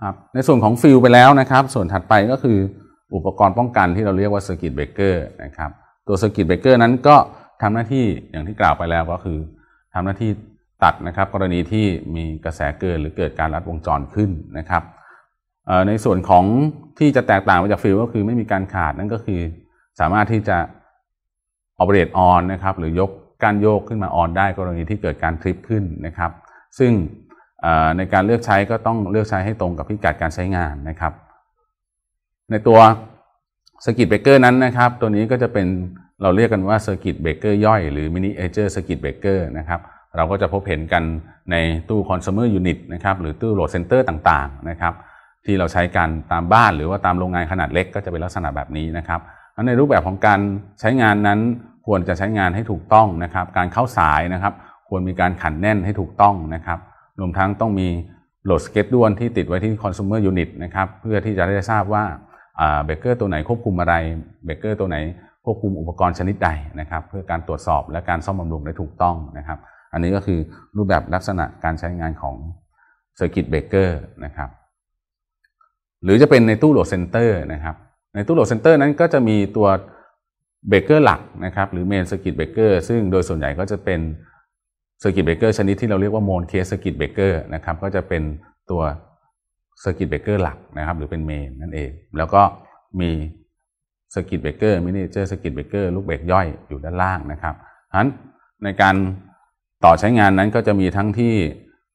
ครับในส่วนของฟิลไปแล้วนะครับส่วนถัดไปก็คืออุปกรณ์ป้องกันที่เราเรียกว่าสกิตเบรกเกอร์นะครับตัวสกิตเบรกเกอร์นั้นก็ทำหน้าที่อย่างที่กล่าวไปแล้วก็คือ ทำหน้าที่ตัดนะครับ กรณีที่มีกระแสเกินหรือเกิดการรัดวงจรขึ้นนะครับในส่วนของที่จะแตกต่างไปจากฟิลก็คือไม่มีการขาดนั่นก็คือ สามารถที่จะอเป r รตออนนะครับหรือยกการโยกขึ้นมาออน ได้กรณีที่เกิดการทริปขึ้นนะครับ ซึ่งในการเลือกใช้ก็ต้องเลือกใช้ให้ตรงกับพิกัดการใช้งานนะครับในตัวสกิตเบรกเกอร์นั้นนะครับ ตัวนี้ก็จะเป็นเราเรียกกันว่าสกิตเบรกเกอร์ย่อยหรือมินิเอเจอร์สกิตเบรกเกอร์นะครับ เราก็จะพบเห็นกันในตู้คอน sumer unit นะครับ หรือตู้โหลดเซ็นเตอร์ต่างๆ นะครับ ที่เราใช้กันตามบ้านหรือว่าตามโรงงานขนาดเล็กก็จะเป็นลักษณะแบบนี้นะครับในรูปแบบของการใช้งานนั้นควรจะใช้งานให้ถูกต้องนะครับ การเข้าสายนะครับ ควรมีการขันแน่นให้ถูกต้องนะครับรวมทั้งต้องมีโหลดสเก็ตด้วนที่ติดไว้ที่คอน s u m e r unit นะครับเพื่อที่จะได้ทราบว่าเบเกอร์ตัวไหนควบคุมอะไรเบเกอร์ตัวไหนควบคุมอุปกรณ์ชนิดใดนะครับ เพื่อการตรวจสอบและการซ่อมบำรุงได้ถูกต้องนะครับ อันนี้ก็คือรูปแบบลักษณะการใช้งานของเซอร์กิตเบเกอร์นะครับหรือจะเป็นในตู้โหลดเซนเตอร์นะครับ ในตู้โหลดเซนเตอร์นั้นก็จะมีตัวเบเกอร์หลักนะครับ หรือเมนสกิตเบเกอร์ซึ่งโดยส่วนใหญ่ก็จะเป็นเซอร์กิตเบรกเกอร์ชนิดที่เราเรียกว่าโมนเคสเซอร์กิตเบรกเกอร์นะครับ ก็จะเป็นตัวเซอร์กิตเบรกเกอร์หลักนะครับหรือเป็นเมนนั่นเองแล้วก็มีเซอร์กิตเบรกเกอร์มินิเจอร์เซอร์กิตเบรกเกอร์ลูกเบรกย่อยอยู่ด้านล่างนะครับฉะนั้นในการต่อใช้งานนั้นก็จะมีทั้งที่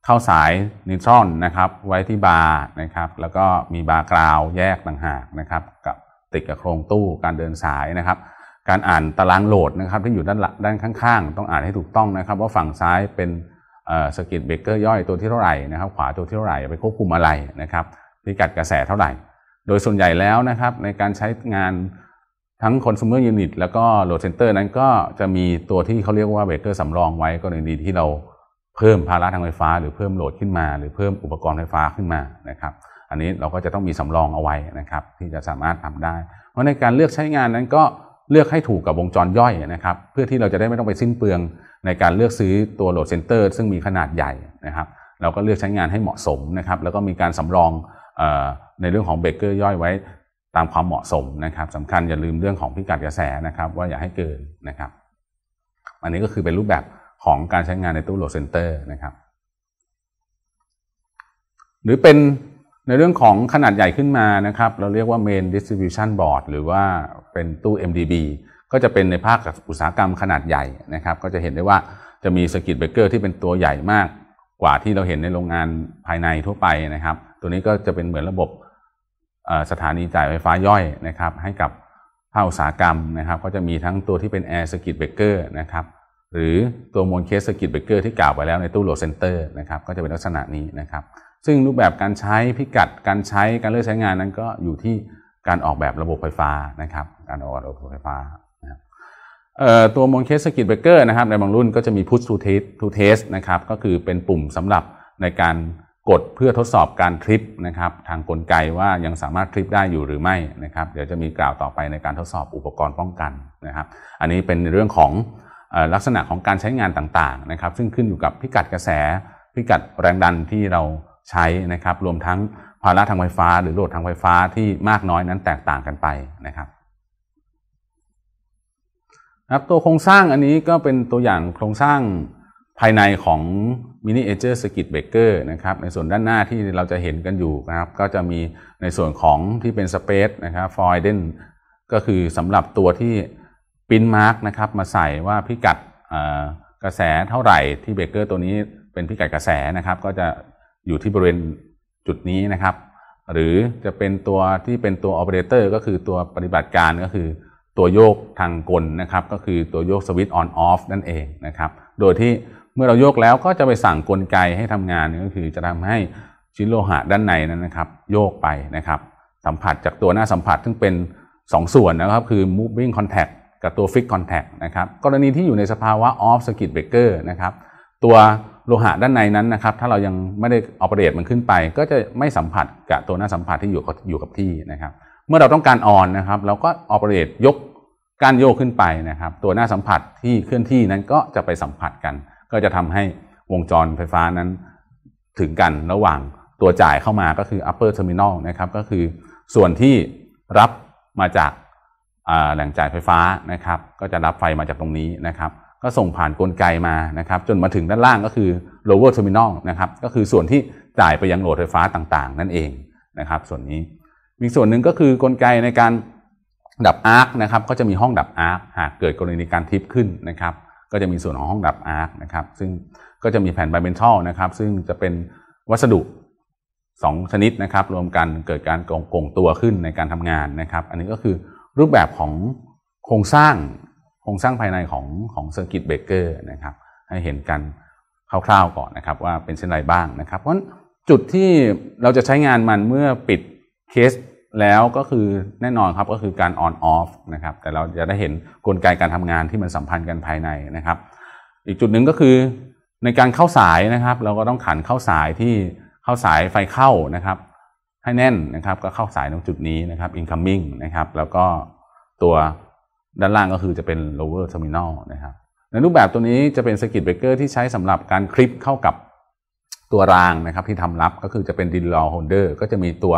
เข้าสายนิวทรอนนะครับ ไว้ที่บาร์นะครับ แล้วก็มีบาร์กราวแยกต่างหากนะครับ กับติดกับโครงตู้การเดินสายนะครับการอ่านตารางโหลดนะครับที่อยู่ด้านหลังด้านข้างๆ ต้องอ่านให้ถูกต้องนะครับว่าฝั่งซ้ายเป็นสกิลเบรกเกอร์ย่อยตัวที่เท่าไหร่นะครับ ขวาตัวที่เท่าไหร่ไปควบคุมอะไรนะครับพิกัดกระแสเท่าไหร่ โดยส่วนใหญ่แล้วนะครับ ในการใช้งานทั้งคอน sumer unit แล้วก็โหลดเซนเตอร์นั้นก็จะมีตัวที่เขาเรียกว่าเบรกเกอร์สำรองไว้กรดีที่เราเพิ่มภาระทางไฟฟ้า หรือเพิ่มโหลดขึ้นมาหรือเพิ่มอุปกรณ์ไฟฟ้าขึ้นมานะครับอันนี้เราก็จะต้องมีสำรองเอาไว้นะครับ ที่จะสามารถทำได้ เพราะในการเลือกใช้งานนั้นก็เลือกให้ถูกกับวงจรย่อยนะครับ เพื่อที่เราจะได้ไม่ต้องไปสิ้นเปลืองในการเลือกซื้อตัวโหลดเซนเตอร์ซึ่งมีขนาดใหญ่นะครับ เราก็เลือกใช้งานให้เหมาะสมนะครับ แล้วก็มีการสำรองอในเรื่องของเบรกเกอร์ย่อยไว้ตามความเหมาะสมนะครับสำคัญอย่าลืมเรื่องของพิกัดกระแสนะครับ ว่าอย่าให้เกินนะครับ อันนี้ก็คือเป็นรูปแบบของการใช้งานในตู้โหลดเซนเตอร์นะครับ หรือเป็นในเรื่องของขนาดใหญ่ขึ้นมานะครับ เราเรียกว่า Main Distribution Board หรือว่าเป็นตู้ MDB ก็จะเป็นในภาคอุตสาหกรรมขนาดใหญ่นะครับก็จะเห็นได้ว่าจะมีสกิตเบเกอร์ที่เป็นตัวใหญ่มากกว่าที่เราเห็นในโรงงานภายในทั่วไปนะครับ ตัวนี้ก็จะเป็นเหมือนระบบสถานีจ่ายไฟฟ้าย่อยนะครับ ให้กับภาคอุตสาหกรรมนะครับ ก็จะมีทั้งตัวที่เป็นแอร์สกิตเบเกอร์นะครับหรือตัวมวลเคสสกิตเบเกอร์ที่กล่าวไปแล้วในตู้โหลดเซนเตอร์นะครับ ก็จะเป็นลักษณะนี้นะครับซึ่งรูปแบบการใช้พิกัดการใช้การเลือกใช้งานนั้นก็อยู่ที่การออกแบบระบบไฟฟ้านะครับ การออกแบบระบบไฟฟ้า ตัวมอนเคสกิตเบเกอร์นะครับในบางรุ่นก็จะมี push to test to test นะครับก็คือเป็นปุ่มสำหรับในการกดเพื่อทดสอบการทริปนะครับ ทางกลไกว่ายังสามารถทริปได้อยู่หรือไม่นะครับ เดี๋ยวจะมีกล่าวต่อไปในการทดสอบอุปกรณ์ป้องกันนะครับ อันนี้เป็นเรื่องของลักษณะของการใช้งานต่างๆนะครับ ซึ่งขึ้นอยู่กับพิกัดกระแสพิกัดแรงดันที่เราใช้นะครับ รวมทั้งภาระทางไฟฟ้าหรือโหลดทางไฟฟ้าที่มากน้อยนั้นแตกต่างกันไปนะครับครับ ตัวโครงสร้างอันนี้ก็เป็นตัวอย่างโครงสร้างภายในของมินิเอเจอร์สกิตเบเกอร์นะครับในส่วนด้านหน้าที่เราจะเห็นกันอยู่นะครับก็จะมีในส่วนของที่เป็นสเปซนะครับฟอยเดนก็คือสำหรับตัวที่ปินมาร์กนะครับมาใส่ว่าพิกัดกระแสเท่าไหร่ที่เบเกอร์ตัวนี้เป็นพิกัดกระแสนะครับก็จะอยู่ที่บริเวณจุดนี้นะครับ หรือจะเป็นตัวที่เป็นตัวออเปอเรเตอร์ก็คือตัวปฏิบัติการก็คือ ตัวโยกทางกลนะครับก็คือตัวโยกสวิตช์ออนออฟนั่นเองนะครับ โดยที่เมื่อเราโยกแล้วก็จะไปสั่งกลไกให้ทำงาน ก็คือจะทำให้ชิ้นโลหะด้านในนั้นนะครับโยกไปนะครับ สัมผัสจากตัวหน้าสัมผัสซึ่งเป็น 2 ส่วนนะครับ คือ moving contact กับตัว fixed contact นะครับกรณีที่อยู่ในสภาวะ off circuit breaker นะครับตัวโลหะด้านในนั้นนะครับถ้าเรายังไม่ได้ออปเรตมันขึ้นไป ก็จะไม่สัมผัสกับตัวหน้าสัมผัสที่อยู่อยู่กับที่นะครับ เมื่อเราต้องการออนนะครับเราก็ออปเรตยกการโยกขึ้นไปนะครับ ตัวหน้าสัมผัสที่เคลื่อนที่นั้นก็จะไปสัมผัสกัน ก็จะทำให้วงจรไฟฟ้านั้นถึงกันระหว่างตัวจ่ายเข้ามาก็คือ upper terminal นะครับ ก็คือส่วนที่รับมาจากแหล่งจ่ายไฟฟ้านะครับ ก็จะรับไฟมาจากตรงนี้นะครับก็ส่งผ่านกลไกมานะครับ จนมาถึงด้านล่างก็คือ lower terminal นะครับก็คือส่วนที่จ่ายไปยังโหลดไฟฟ้าต่างๆ นั่นเองนะครับ ส่วนนี้มีส่วนหนึ่งก็คือกลไกในการดับอาร์คนะครับก็จะมีห้องดับอาร์คหากเกิดกรณีการทิปขึ้นนะครับก็จะมีส่วนของห้องดับอาร์คนะครับซึ่งก็จะมีแผ่นไบเมนทัลนะครับ ซึ่งจะเป็นวัสดุสองชนิดนะครับ รวมกันเกิดการโกงตัวขึ้นในการทำงานนะครับ อันนี้ก็คือรูปแบบของโครงสร้างครงสร้างภายในของของเซอร์กิตเบรกเกอร์นะครับ ให้เห็นกันคร่าวๆก่อนนะครับ ว่าเป็นเช่นไรบ้างนะครับเพราะจุดที่เราจะใช้งานมันเมื่อปิดเคส แล้วก็คือแน่นอนครับก็คือการ on off นะครับ แต่เราจะได้เห็นกลไกการทำงานที่มันสัมพันธ์กันภายในนะครับ อีกจุดหนึ่งก็คือในการเข้าสายนะครับ เราก็ต้องขันเข้าสายที่เข้าสายไฟเข้านะครับ ให้แน่นนะครับก็เข้าสายตรงจุดนี้นะครับ incoming นะครับแล้วก็ตัวด้านล่างก็คือจะเป็น lower terminal นะครับ ในรูปแบบตัวนี้จะเป็นสกิตเบรกเกอร์ที่ใช้สำหรับการคลิปเข้ากับตัวรางนะครับ ที่ทำรับก็คือจะเป็นดินลอโฮลเดอร์ก็จะมีตัว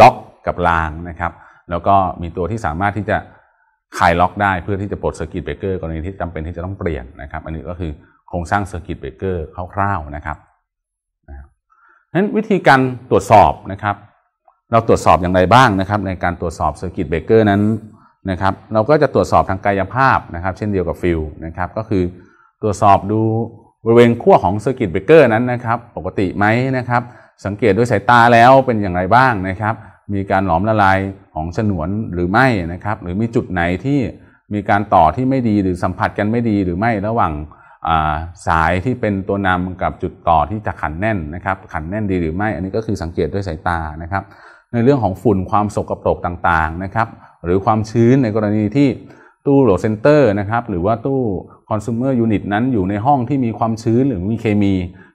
ล็อกกับรางนะครับ แล้วก็มีตัวที่สามารถที่จะคลายล็อกได้เพื่อที่จะปลดสกิตเบรกเกอร์กรณีที่จำเป็นที่จะต้องเปลี่ยนนะครับ อันนี้ก็คือโครงสร้างสกิตเบรกเกอร์คร่าวๆนะครับนั้นวิธีการตรวจสอบนะครับ เราตรวจสอบอย่างไรบ้างนะครับ ในการตรวจสอบสกิตเบรกเกอร์นั้นนะครับเราก็จะตรวจสอบทางกายภาพนะครับ เช่นเดียวกับฟิลนะครับ ก็คือตรวจสอบดูบริเวณขั้วของเซอร์กิตเบรกเกอร์นั้นนะครับ ปกติไหมนะครับ สังเกตด้วยสายตาแล้วเป็นอย่างไรบ้างนะครับ มีการหลอมละลายของฉนวนหรือไม่นะครับ หรือมีจุดไหนที่มีการต่อที่ไม่ดีหรือสัมผัสกันไม่ดีหรือไม่ระหว่างสายที่เป็นตัวนำกับจุดต่อที่จะขันแน่นนะครับ ขันแน่นดีหรือไม่ อันนี้ก็คือสังเกตด้วยสายตานะครับ ในเรื่องของฝุ่นความสกรปรกต่างๆนะครับหรือความชื้นในกรณีที่ตู้โหลดเซนเตอร์นะครับ หรือว่าตู้คอน sumer unit นั้นอยู่ในห้องที่มีความชื้นหรือมีเคมี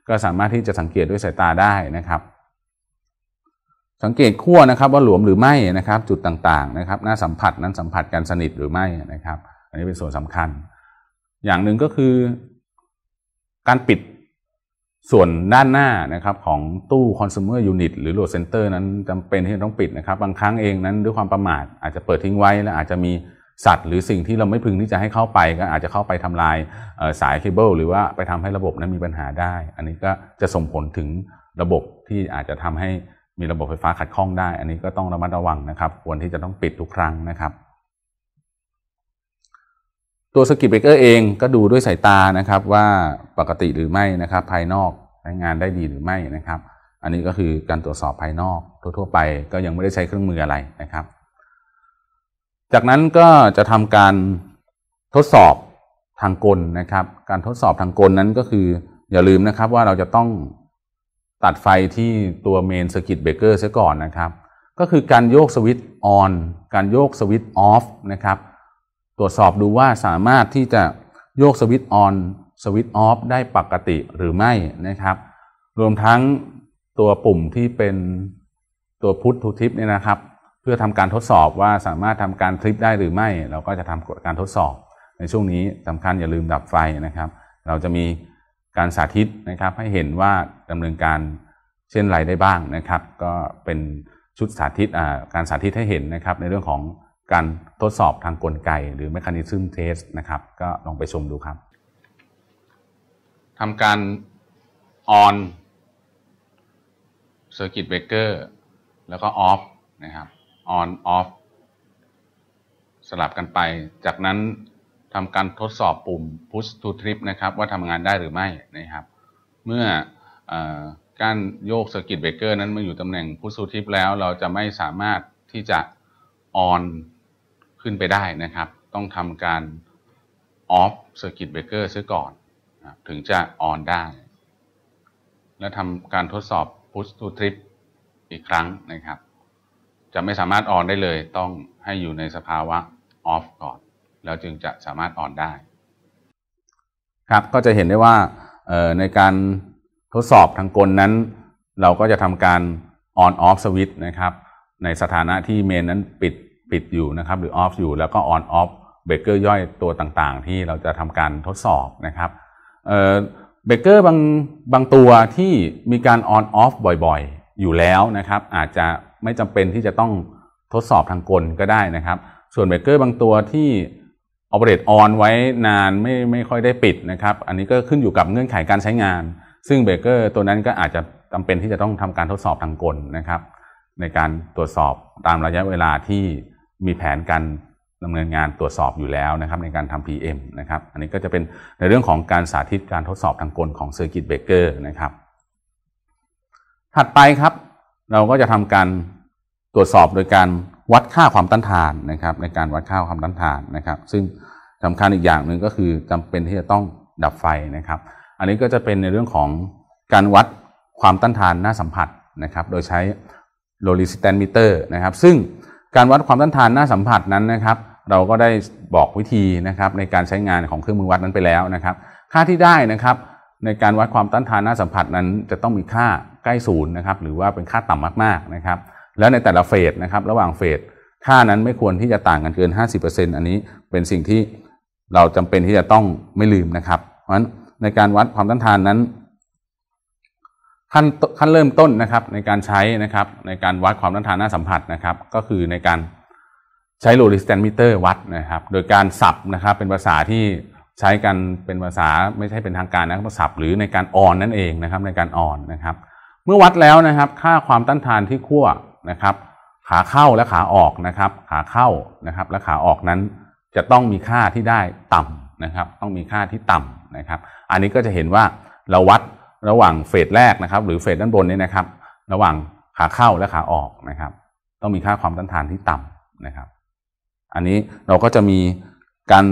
ก็สามารถที่จะสังเกตด้วยสายตาได้นะครับ สังเกตขั้วนะครับว่าหลวมหรือไม่นะครับ จุดต่างๆ นะครับ หน้าสัมผัสนั้นสัมผัสกันสนิทหรือไม่นะครับ อันนี้เป็นส่วนสำคัญ อย่างหนึ่งก็คือการปิดส่วนด้านหน้านะครับของตู้คอน s u m e r unit หรือโหดเซ็นเตอร์นั้นจำเป็นที่จะต้องปิดนะครับ บางครั้งเองนั้น ด้วยความประมาทอาจจะเปิดทิ้งไว้และอาจจะมีสัตว์หรือสิ่งที่เราไม่พึงที่จะให้เข้าไป ก็อาจจะเข้าไปทำลายสายเคเบิลหรือว่าไปทำให้ระบบนั้นมีปัญหาได้ อันนี้ก็จะส่งผลถึงระบบที่อาจจะทำให้มีระบบไฟฟ้าขัดข้องได้ อันนี้ก็ต้องระมัดระวังนะครับ ควรที่จะต้องปิดทุกครั้งนะครับตัวสกิปเบรกเกอร์เองก็ดูด้วยสายตานะครับว่าปกติหรือไม่นะครับ ภายนอกใช้งานได้ดีหรือไม่นะครับ อันนี้ก็คือการตรวจสอบภายนอกทั่วๆไปก็ยังไม่ได้ใช้เครื่องมืออะไรนะครับ จากนั้นก็จะทำการทดสอบทางกลนะครับ การทดสอบทางกลนั้นก็คือ อย่าลืมนะครับว่าเราจะต้องตัดไฟที่ตัวเมนสกิปเบรกเกอร์ซะก่อนนะครับ ก็คือการโยกสวิตช์ออนการโยกสวิตช์ออฟนะครับตรวจสอบดูว่าสามารถที่จะโยกสวิตช์ออนสวิตช์ออฟได้ปกติหรือไม่นะครับ รวมทั้งตัวปุ่มที่เป็นตัวพุทธทูทิปเนี่ยนะครับ เพื่อทำการทดสอบว่าสามารถทำการทริปได้หรือไม่ เราก็จะทำกการทดสอบในช่วงนี้สำคัญอย่าลืมดับไฟนะครับ เราจะมีการสาธิตนะครับ ให้เห็นว่าดำเนินการเช่นไรได้บ้างนะครับ ก็เป็นชุดสาธิตการสาธิตให้เห็นนะครับในเรื่องของการทดสอบทางกลไกหรือ mechanism test นะครับ ก็ลองไปชมดูครับทำการ on circuit breaker แล้วก็ off นะครับ on off สลับกันไป จากนั้นทำการทดสอบปุ่ม push to trip นะครับ ว่าทำงานได้หรือไม่นะครับ เมื่ออก้านโยกเซอร์กิตเบรกเกอร์นั้นมาอยู่ตำแหน่งพุทธูทิปแล้ว เราจะไม่สามารถที่จะออนขึ้นไปได้นะครับ ต้องทำการออฟ f c i ร์ตเบเกเกอร์ซะก่อน ถึงจะออนได้ และทำการทดสอบพุชทูทริปอีกครั้งนะครับ จะไม่สามารถออนได้เลย ต้องให้อยู่ในสภาวะออฟก่อน แล้วจึงจะสามารถออนได้ ครับ ก็จะเห็นได้ว่าในการทดสอบทางกลนั้น เราก็จะทำการออนออฟสวิตช์นะครับ ในสถานะที่เมนนั้นปิดปิดอยู่นะครับหรือออฟอยู่แล้วก็ออนออฟเบเกอร์ย่อยตัวต่างๆที่เราจะทำการทดสอบนะครับเบเกอร์บางบางตัวที่มีการออนออฟบ่อย ๆ อยู่แล้วนะครับ อาจจะไม่จำเป็นที่จะต้องทดสอบทางกลก็ได้นะครับ ส่วนเบเกอร์ บางตัวที่ออเปเรตออนไว้นานไม่ไม่ค่อยได้ปิดนะครับ อันนี้ก็ขึ้นอยู่กับเงื่อนไขการใช้งาน ซึ่งเบเกอร์ตัวนั้นก็อาจจะจำเป็นที่จะต้องทำการทดสอบทางกลนะครับ ในการตรวจสอบตามระยะเวลาที่มีแผนการดำเนินงานตรวจสอบอยู่แล้วนะครับในการทำ PM นะครับ อันนี้ก็จะเป็นในเรื่องของการสาธิตการทดสอบทางกล ของเซอร์กิตเบเกอร์นะครับ ถัดไปครับ เราก็จะทำการตรวจสอบโดยการวัดค่าความต้านทานนะครับ ในการวัดค่าความต้านทานนะครับ ซึ่งสำคัญอีกอย่างหนึ่งก็คือจำเป็นที่จะต้องดับไฟนะครับ อันนี้ก็จะเป็นในเรื่องของการวัดความต้านทานหน้าสัมผัสนะครับ โดยใช้โลลิสแตนมิเตอร์นะครับ ซึ่งการวัดความต้านทานหน้าสัมผัสนั้นนะครับ เราก็ได้บอกวิธีนะครับ ในการใช้งานของเครื่องมือวัดนั้นไปแล้วนะครับ ค่าที่ได้นะครับ ในการวัดความต้านทานหน้าสัมผัสนั้น จะต้องมีค่าใกล้ศูนย์นะครับ หรือว่าเป็นค่าต่ำมากๆนะครับ แล้วในแต่ละเฟสนะครับระหว่างเฟสค่านั้นไม่ควรที่จะต่างกันเกิน50%อันนี้ เป็นสิ่งที่เราจำเป็นที่จะต้องไม่ลืมนะครับ เพราะฉะนั้นในการวัดความต้านทานนั้นขั้นขั้นเริ่มต้นนะครับ ในการใช้นะครับในการวัดความต้านทานหน้าสัมผัสนะครับ ก็คือในการใช้โลลิสแตนมิเตอร์วัดนะครับโดยการสับนะครับ เป็นภาษาที่ใช้กันเป็นภาษาไม่ใช่เป็นทางการนะครับสับ หรือในการอ่อนนั่นเองนะครับในการอ่อนนะครับ เมื่อวัดแล้วนะครับ ค่าความต้านทานที่ขั้วนะครับ ขาเข้าและขาออกนะครับ ขาเข้านะครับและขาออกนั้นจะต้องมีค่าที่ได้ต่ำนะครับ ต้องมีค่าที่ต่ำนะครับ อันนี้ก็จะเห็นว่าเราวัดระหว่างเฟสแรกนะครับหรือเฟสด้านบนนี้นะครับ ระหว่างขาเข้าและขาออกนะครับ ต้องมีค่าความต้านทานที่ต่ำนะครับ อันนี้เราก็จะมีการ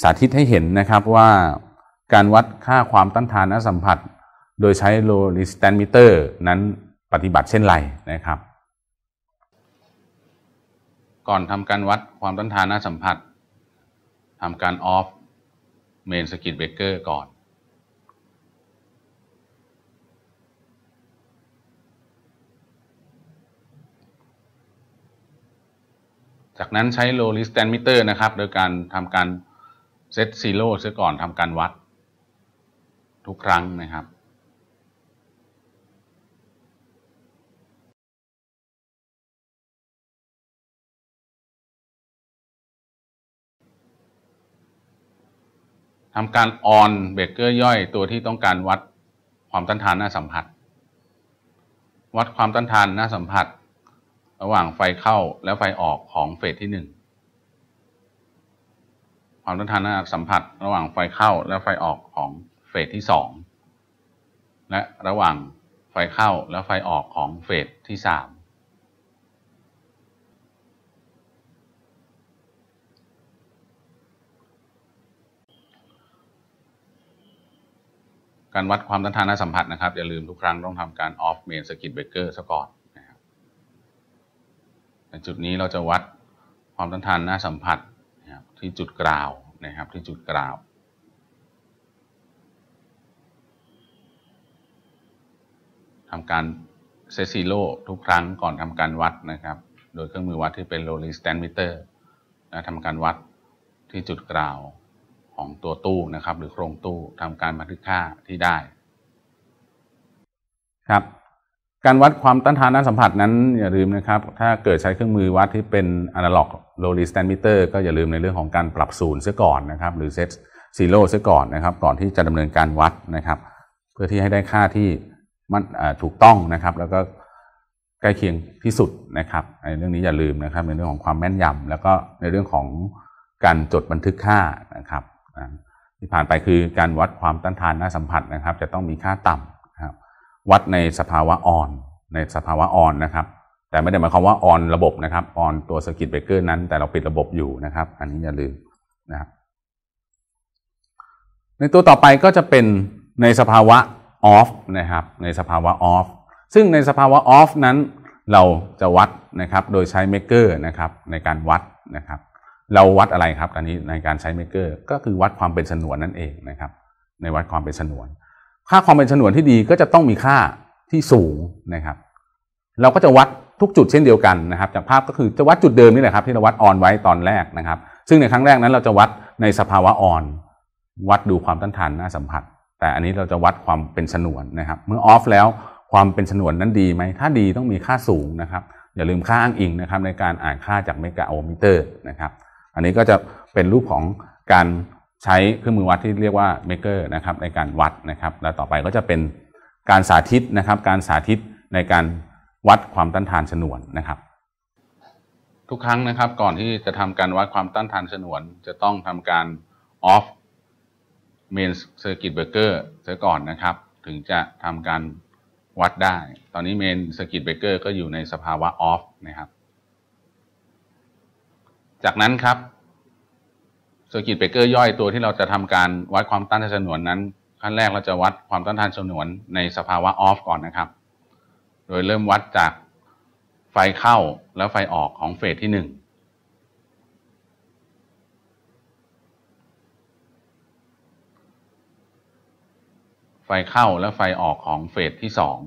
สาธิตให้เห็นนะครับว่าการวัดค่าความต้านทานนสัมผัส โดยใช้โลลิสแตนมิเตอร์นั้นปฏิบัติเช่นไรนะครับ ก่อนทำการวัดความต้านทานนสัมผัสทำการออฟเมนสกิทเบรกเกอร์ก่อนจากนั้นใช้ low ิ i s ต stand meter นะครับ โดยการทำการเซตซีโร่เสียก่อนทำการวัดทุกครั้งนะครับทำการออนเบรกเกอร์ย่อยตัวที่ต้องการวัดความต้านทานหน้าสัมผัส วัดความต้านทานหน้าสัมผัสระหว่างไฟเข้าและไฟออกของเฟสที่หนึ่งความต้านทานสัมผัส ระหว่างไฟเข้าและไฟออกของเฟสที่สองและระหว่างไฟเข้าและไฟออกของเฟสที่สามการวัดความต้านทานสัมผัสนะครับ อย่าลืมทุกครั้งต้องทำการออฟเมนสกิทเบเกอร์ a k ซะก่อนในจุดนี้เราจะวัด ความต้านทานหน้าสัมผัสนะครับ ที่จุดกราวนะครับที่จุดกราวทำการเซซิโลทุกครั้งก่อนทำการวัดนะครับ โดยเครื่องมือวัดที่เป็นโรลีสแตนมิเตอร์นะทำการวัดที่จุดกราวของตัวตู้นะครับ หรือโครงตู้ทำการบันทึกค่าที่ได้ครับการวัดความต้านทานด้านสัมผัสนั้นอย่าลืมนะครับถ้าเกิดใช้เครื่องมือวัดที่เป็นอะนาล็อกโลลิส s ตนมิเตอร์ก็อย่าลืมในเรื่องของการปรับศูนย์เสียก่อนนะครับ หรือเซตซีโร่เสียก่อนนะครับ ก่อนที่จะดำเนินการวัดนะครับ เพื่อที่ให้ได้ค่าที่มันถูกต้องนะครับ แล้วก็ใกล้เคียงที่สุดนะครับ ในเรื่องนี้อย่าลืมนะครับในเรื่องของความแม่นยำ แล้วก็ในเรื่องของการจดบันทึกค่านะครับ ที่ผ่านไปคือการวัดความต้านทานดน้าสัมผัสนะครับ จะต้องมีค่าต่ำวัดในสภาวะอ่อนในสภาวะอ่อนนะครับแต่ไม่ได้หมายความว่าอ่อนระบบนะครับอ่อนตัวสกิลเบรกเกอร์นั้นแต่เราปิดระบบอยู่นะครับ อันนี้อย่าลืมนะครับในตัวต่อไปก็จะเป็นในสภาวะออฟนะครับในสภาวะออฟซึ่งในสภาวะออฟนั้นเราจะวัดนะครับโดยใช้เมกเกอร์นะครับในการวัดนะครับเราวัดอะไรครับอันนี้ในการใช้เมกเกอร์ก็คือวัดความเป็นสนวนนั่นเองนะครับในวัดความเป็นสนวนค่าความเป็นฉนวนที่ดีก็จะต้องมีค่าที่สูงนะครับ เราก็จะวัดทุกจุดเช่นเดียวกันนะครับ จากภาพก็คือจะวัดจุดเดิมนี่แหละครับที่เราวัดออนไว้ตอนแรกนะครับ ซึ่งในครั้งแรกนั้นเราจะวัดในสภาวะออน วัดดูความต้านทานหน้าสัมผัส แต่อันนี้เราจะวัดความเป็นฉนวนนะครับ เมื่อออฟแล้วความเป็นฉนวนนั้นดีไหมถ้าดีต้องมีค่าสูงนะครับ อย่าลืมค่าอ้างอิงนะครับ ในการอ่านค่าจากเมกะโอมิเตอร์นะครับอันนี้ก็จะเป็นรูปของการใช้เครื่องมือวัดที่เรียกว่าเมกเกอร์นะครับ ในการวัดนะครับ และต่อไปก็จะเป็นการสาธิตนะครับ การสาธิตในการวัดความต้านทานฉนวนนะครับ ทุกครั้งนะครับก่อนที่จะทำการวัดความต้านทานฉนวน จะต้องทำการออฟเมนเซอร์กิตเบรกเกอร์เสียก่อนนะครับ ถึงจะทำการวัดได้ ตอนนี้เมนเซอร์กิตเบรกเกอร์ก็อยู่ในสภาวะออฟนะครับ จากนั้นครับเซอร์กิตเบรกเกอร์ย่อยตัวที่เราจะทำการวัดความต้านทานฉนวนนั้น ขั้นแรกเราจะวัดความต้านทานฉนวนในสภาวะออฟก่อนนะครับ โดยเริ่มวัดจากไฟเข้าแล้วไฟออกของเฟสที่หนึ่งไฟเข้าและไฟออกของเฟสที่สอง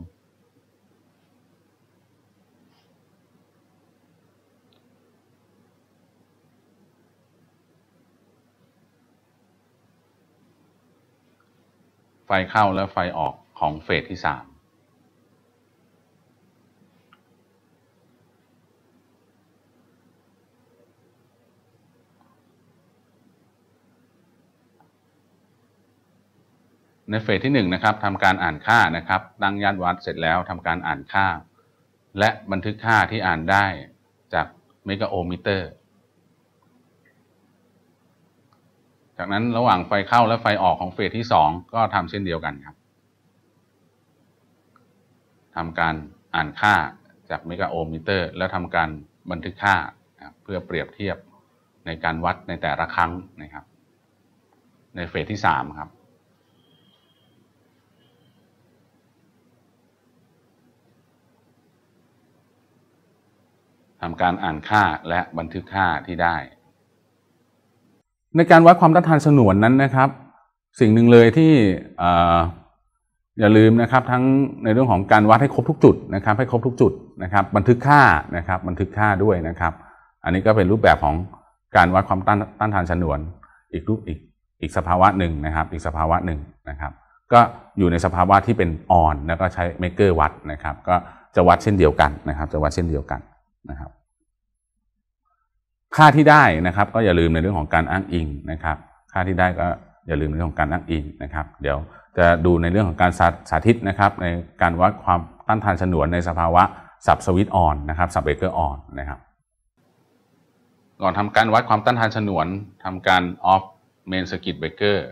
ไฟเข้าและไฟออกของเฟสที่สาม ในเฟสที่หนึ่งนะครับทำการอ่านค่านะครับตั้งยานวัดเสร็จแล้วทำการอ่านค่า และบันทึกค่าที่อ่านได้จากเมกะโอมิเตอร์จากนั้นระหว่างไฟเข้าและไฟออกของเฟสที่สองก็ทำเช่นเดียวกันครับทำการอ่านค่าจากเมกะโอมมิเตอร์ และทำการบันทึกค่า เพื่อเปรียบเทียบในการวัดในแต่ละครั้งนะครับ ในเฟสที่สามครับทำการอ่านค่าและบันทึกค่าที่ได้ในการวัดความต้านทานสนวนนั้นนะครับ สิ่งหนึ่งเลยที่อย่าลืมนะครับทั้งในเรื่องของการวัดให้ครบทุกจุดนะครับให้ครบทุกจุดนะครับ บันทึกค่านะครับบันทึกค่าด้วยนะครับ อันนี้ก็เป็นรูปแบบของการวัดความต้านต้านทานฉนวนอีกรูปอีกอีกสภาวะหนึ่งนะครับ อีกสภาวะหนึ่งนะครับ ก็อยู่ในสภาวะที่เป็นอ่อนแล้วก็ใช้เมกเกอร์วัดนะครับ ก็จะวัดเช่นเดียวกันนะครับจะวัดเช่นเดียวกันนะครับค่าที่ได้นะครับก็อย่าลืมในเรื่องของการอ้างอิงนะครับค่าที่ได้ก็อย่าลืมในเรื่องของการอ้างอิงนะครับ เดี๋ยวจะดูในเรื่องของการสาธิตนะครับในการวัดความต้านทานฉนวนในสภาวะ สับสวิตออนนะครับสับเบรกเกอร์ออนนะครับก่อนทำการวัดความต้านทานฉนวนทำการออฟเมนสกิตเบรกเกอร์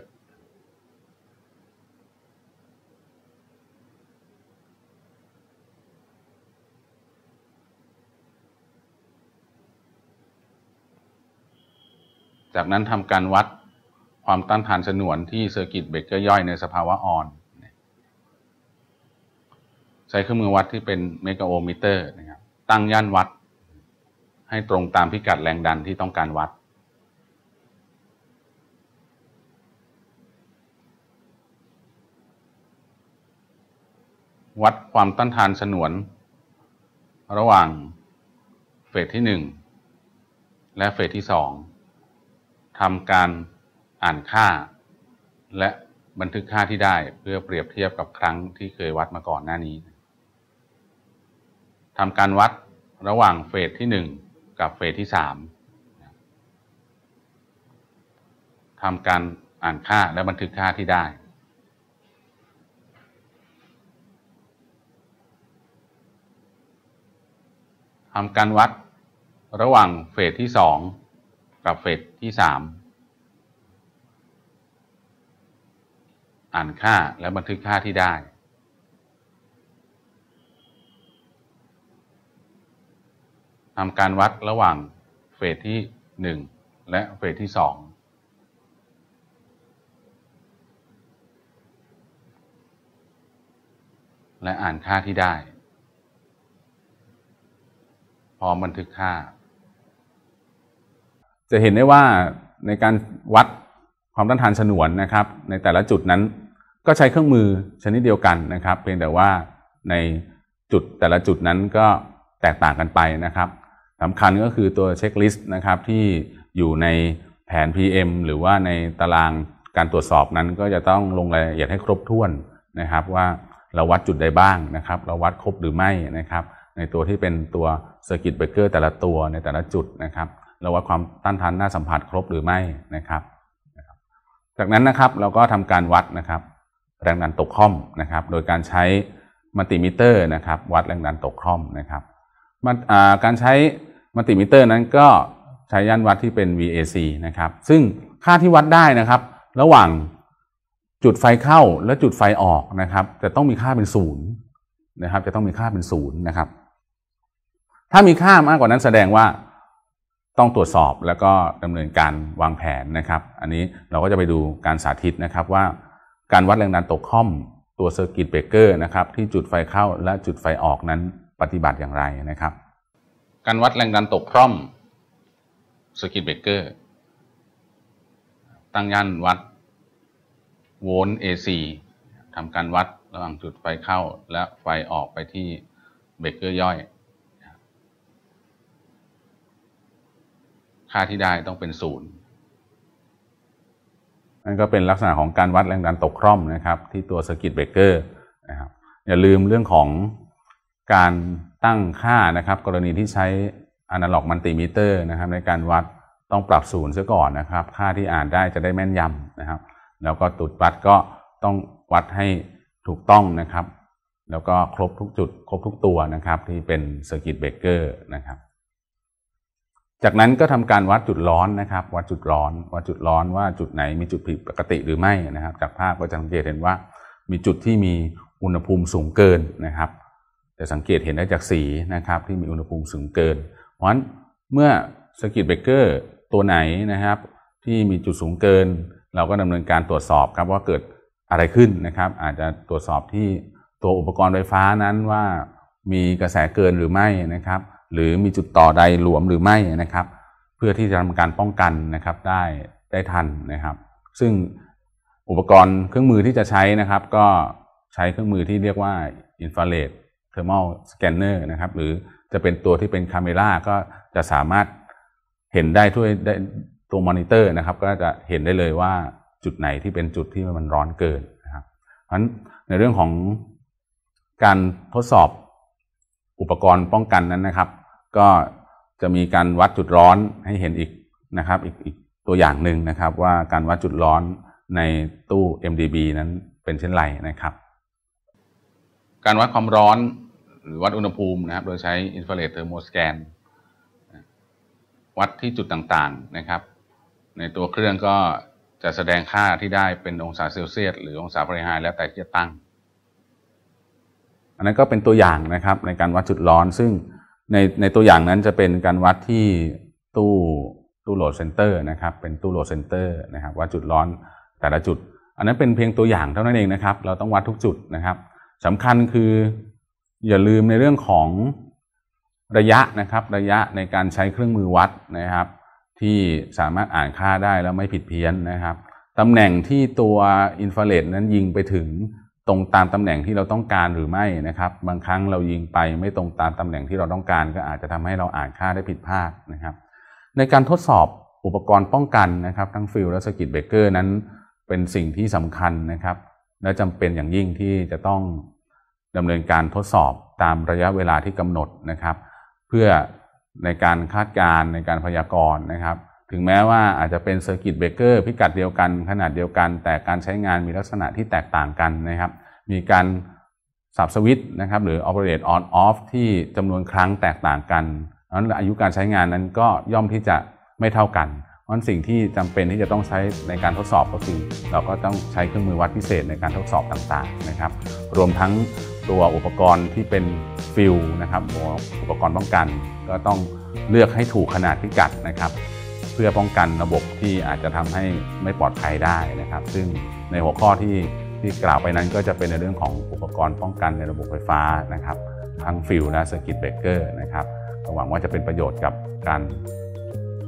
จากนั้นทำการวัดความต้านทานฉนวน ที่เซอร์กิตเบรกเกอร์ย่อยในสภาวะอ่อน ใช้เครื่องมือวัดที่เป็นเมกะโอมิเตอร์นะครับ ตั้งย่านวัด ให้ตรงตามพิกัดแรงดันที่ต้องการวัด วัดความต้านทานฉนวน ระหว่างเฟสที่ 1 และเฟสที่ 2ทำการอ่านค่าและบันทึกค่าที่ได้เพื่อเปรียบเทียบกับครั้งที่เคยวัดมาก่อนหน้านี้ ทำการวัดระหว่างเฟสที่ 1 กับเฟสที่3ทำการอ่านค่าและบันทึกค่าที่ได้ ทำการวัดระหว่างเฟสที่2กับเฟสที่สาม อ่านค่าและบันทึกค่าที่ได้ทำการวัดระหว่างเฟสที่หนึ่งและเฟสที่สอง และอ่านค่าที่ได้พร้อมบันทึกค่าจะเห็นได้ว่าในการวัดความต้านทานฉนวนนะครับ ในแต่ละจุดนั้น ก็ใช้เครื่องมือชนิดเดียวกันนะครับเพียงแต่ว่าในจุดแต่ละจุดนั้นก็แตกต่างกันไปนะครับสำคัญก็คือตัวเช็คลิสต์นะครับ ที่อยู่ในแผน PM หรือว่าในตารางการตรวจสอบนั้น ก็จะต้องลงรายละเอียดให้ครบถ้วนนะครับ ว่าเราวัดจุดใดบ้างนะครับ เราวัดครบหรือไม่นะครับ ในตัวที่เป็นตัวเซอร์กิตเบรกเกอร์แต่ละตัวในแต่ละจุดนะครับเราวัดความต้านทานหน้าสัมผัสครบหรือไม่นะครับ จากนั้นนะครับ เราก็ทำการวัดนะครับ แรงดันตกค่อมนะครับ โดยการใช้มัลติมิเตอร์นะครับ วัดแรงดันตกค่อมนะครับการใช้มัลติมิเตอร์นั้นก็ใช้ยันวัดที่เป็น VAC นะครับ ซึ่งค่าที่วัดได้นะครับ ระหว่างจุดไฟเข้าและจุดไฟออกนะครับจะต้องมีค่าเป็นศูนย์นะครับ จะต้องมีค่าเป็นศูนย์นะครับ ถ้ามีค่ามากกว่านั้นแสดงว่าต้องตรวจสอบแล้วก็ดำเนินการวางแผนนะครับ อันนี้เราก็จะไปดูการสาธิตนะครับว่าการวัดแรงดันตกค่อมตัวเซอร์กิตเบรกเกอร์นะครับที่จุดไฟเข้าและจุดไฟออกนั้นปฏิบัติอย่างไรนะครับ การวัดแรงดันตกค่อมเซอร์กิตเบรกเกอร์ตั้งย่านวัดโวลต์เอซีทำการวัดระหว่างจุดไฟเข้า และไฟออกไปที่เบรกเกอร์ย่อยค่าที่ได้ต้องเป็นศูนย์นั่นก็เป็นลักษณะของการวัดแรงดันตกคร่อมนะครับที่ตัวสกิตเบรกเกอร์นะครับ อย่าลืมเรื่องของการตั้งค่านะครับ กรณีที่ใช้อนาล็อกมัลติมิเตอร์นะครับ ในการวัดต้องปรับศูนย์เสียก่อนนะครับ ค่าที่อ่านได้จะได้แม่นยำนะครับ แล้วก็จุดวัดก็ต้องวัดให้ถูกต้องนะครับ แล้วก็ครบทุกจุด ครบทุกตัวนะครับที่เป็นสกิตเบรกเกอร์นะครับจากนั้นก็ทำการวัดจุดร้อนนะครับวัดจุดร้อนวัดจุดร้อนว่าจุดไหน มีจุดผิดปกติหรือไม่นะครับจากภาพก็จะสังเกตเห็นว่ามีจุดที่มีอุณหภูมิสูงเกินนะครับจะสังเกตเห็นได้จากสีนะครับ ที่มีอุณหภูมิสูงเกินเพราะฉะนั้นเมื่อสกิตเบรกเกอร์ตัวไหนนะครับ ที่มีจุดสูงเกินเราก็ดำเนินการตรวจสอบครับว่าเกิดอะไรขึ้นนะครับ อาจจะตรวจสอบที่ตัวอุปกรณ์ไฟฟ้านั้นว่ามีกระแสเกินหรือไม่นะครับหรือมีจุดต่อใดหลวมหรือไม่นะครับ เพื่อที่จะทำการป้องกันนะครับ ได้ได้ทันนะครับ ซึ่งอุปกรณ์เครื่องมือที่จะใช้นะครับ ก็ใช้เครื่องมือที่เรียกว่าอินฟราเรดเทอร์มอลสแกนเนอร์นะครับ หรือจะเป็นตัวที่เป็นคาเมล่าก็จะสามารถเห็นได้ด้วยได้ตัวมอนิเตอร์นะครับ ก็จะเห็นได้เลยว่าจุดไหนที่เป็นจุดที่มันร้อนเกินนะครับเพราะฉะนั้นในเรื่องของการทดสอบอุปกรณ์ป้องกันนั้นนะครับก็จะมีการวัดจุดร้อนให้เห็นอีกนะครับอีกอีกตัวอย่างหนึ่งนะครับว่าการวัดจุดร้อนในตู้ MDB นั้นเป็นเช่นไรนะครับ การวัดความร้อนหรือวัดอุณหภูมินะครับ โดยใช้อินฟราเรดเทอร์โมสแกนวัดที่จุดต่างๆนะครับ ในตัวเครื่องก็จะแสดงค่าที่ได้เป็นองศาเซลเซียสหรือองศาฟาเรนไฮต์แล้วแต่ที่จะตั้ง อันนั้นก็เป็นตัวอย่างนะครับในการวัดจุดร้อนซึ่งในในตัวอย่างนั้นจะเป็นการวัดที่ตู้ตู้โหลดเซนเตอร์นะครับ เป็นตู้โหลดเซนเตอร์นะครับวัดจุดร้อนแต่ละจุด อันนั้นเป็นเพียงตัวอย่างเท่านั้นเองนะครับ เราต้องวัดทุกจุดนะครับสำคัญคืออย่าลืมในเรื่องของระยะนะครับ ระยะในการใช้เครื่องมือวัดนะครับ ที่สามารถอ่านค่าได้แล้วไม่ผิดเพี้ยนนะครับตำแหน่งที่ตัวอินฟราเรดนั้นยิงไปถึงตรงตามตำแหน่งที่เราต้องการหรือไม่นะครับ บางครั้งเรายิงไปไม่ตรงตามตำแหน่งที่เราต้องการ ก็อาจจะทำให้เราอ่านค่าได้ผิดพลาดนะครับ ในการทดสอบอุปกรณ์ป้องกันนะครับ ทั้งฟิลและสกิตเบเกอร์นั้นเป็นสิ่งที่สำคัญนะครับ และจำเป็นอย่างยิ่งที่จะต้องดำเนินการทดสอบตามระยะเวลาที่กำหนดนะครับ เพื่อในการคาดการณ์ในการพยากรณ์นะครับถึงแม้ว่าอาจจะเป็นเซอร์กิตเบรกเกอร์ พิกัดเดียวกันขนาดเดียวกันแต่การใช้งานมีลักษณะที่แตกต่างกันนะครับ มีการสับสวิตนะครับหรือ operate on off ที่จำนวนครั้งแตกต่างกันนั้นอายุการใช้งานนั้นก็ย่อมที่จะไม่เท่ากัน เพราะสิ่งที่จำเป็นที่จะต้องใช้ในการทดสอบก็คือ เราก็ต้องใช้เครื่องมือวัดพิเศษในการทดสอบต่างๆนะครับ รวมทั้งตัวอุปกรณ์ที่เป็นฟิลนะครับ อุปกรณ์ป้องกัน ก็ต้องเลือกให้ถูกขนาดพิกัดนะครับเพื่อป้องกันระบบที่อาจจะทำให้ไม่ปลอดภัยได้นะครับ ซึ่งในหัวข้อที่ที่กล่าวไปนั้นก็จะเป็นในเรื่องของอุปกรณ์ป้องกันในระบบไฟฟ้านะครับ ทั้งฟิลและสกิตเบรกเกอร์นะครับหวังว่าจะเป็นประโยชน์กับการ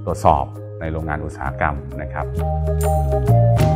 ตรวจสอบในโรงงานอุตสาหกรรมนะครับ